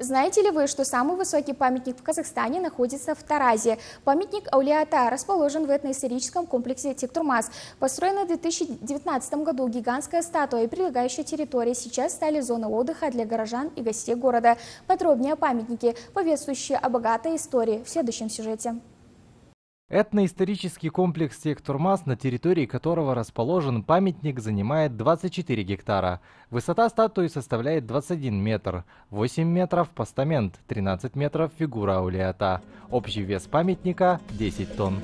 Знаете ли вы, что самый высокий памятник в Казахстане находится в Таразе? Памятник Аулиата расположен в этноисторическом комплексе Тектурмас. Построена в 2019 году гигантская статуя и прилегающая территория сейчас стали зоной отдыха для горожан и гостей города. Подробнее о памятнике, повествующие о богатой истории в следующем сюжете. Этноисторический комплекс Тектурмас, на территории которого расположен памятник, занимает 24 гектара. Высота статуи составляет 21 метр, 8 метров постамент, 13 метров фигура аулиата. Общий вес памятника 10 тонн.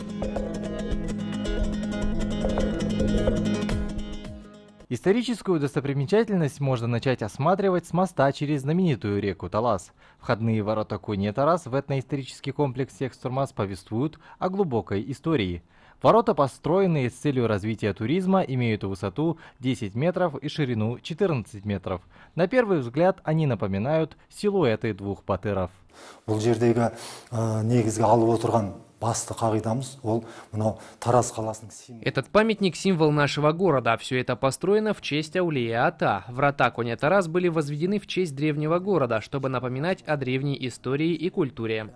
Историческую достопримечательность можно начать осматривать с моста через знаменитую реку Талас. Входные ворота Куни Тарас в этноисторический комплекс Секстурмас повествуют о глубокой истории. Ворота, построенные с целью развития туризма, имеют высоту 10 метров и ширину 14 метров. На первый взгляд они напоминают силуэты двух батыров бұл жердегі а, негізгі алып отырған басты қағидамыз ол мынау тараз қаласының символы этот памятник символ нашего города все это построено в честь аулия ата врата коня тараз были возведены в честь древнего города чтобы напоминать о древней истории и культуре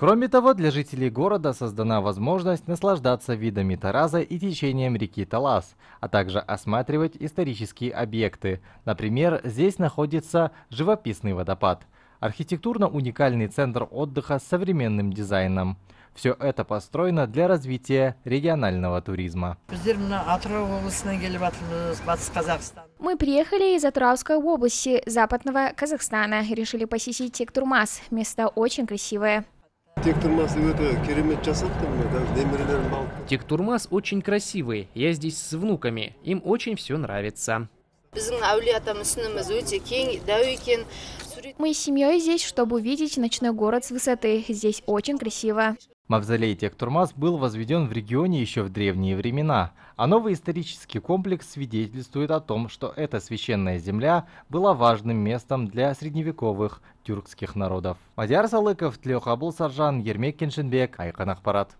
Кроме того, для жителей города создана возможность наслаждаться видами Тараза и течением реки Талас, а также осматривать исторические объекты. Например, здесь находится живописный водопад – Архитектурно уникальный центр отдыха с современным дизайном. Все это построено для развития регионального туризма. Мы приехали из Атравской области, западного Казахстана. и Решили посетить Тектурмас. Место очень красивое. Тектурмас очень красивый. Я здесь с внуками. Им очень все нравится. Мы с семьей здесь, чтобы увидеть ночной город с высоты. Здесь очень красиво. Мавзолей Тектурмас был возведен в регионе еще в древние времена, а новый исторический комплекс свидетельствует о том, что эта священная земля была важным местом для средневековых тюркских народов. Мадьяр Салыков, Тлеха Булсаржан, Ермек Кеншинбек, Айкан Ахпарат.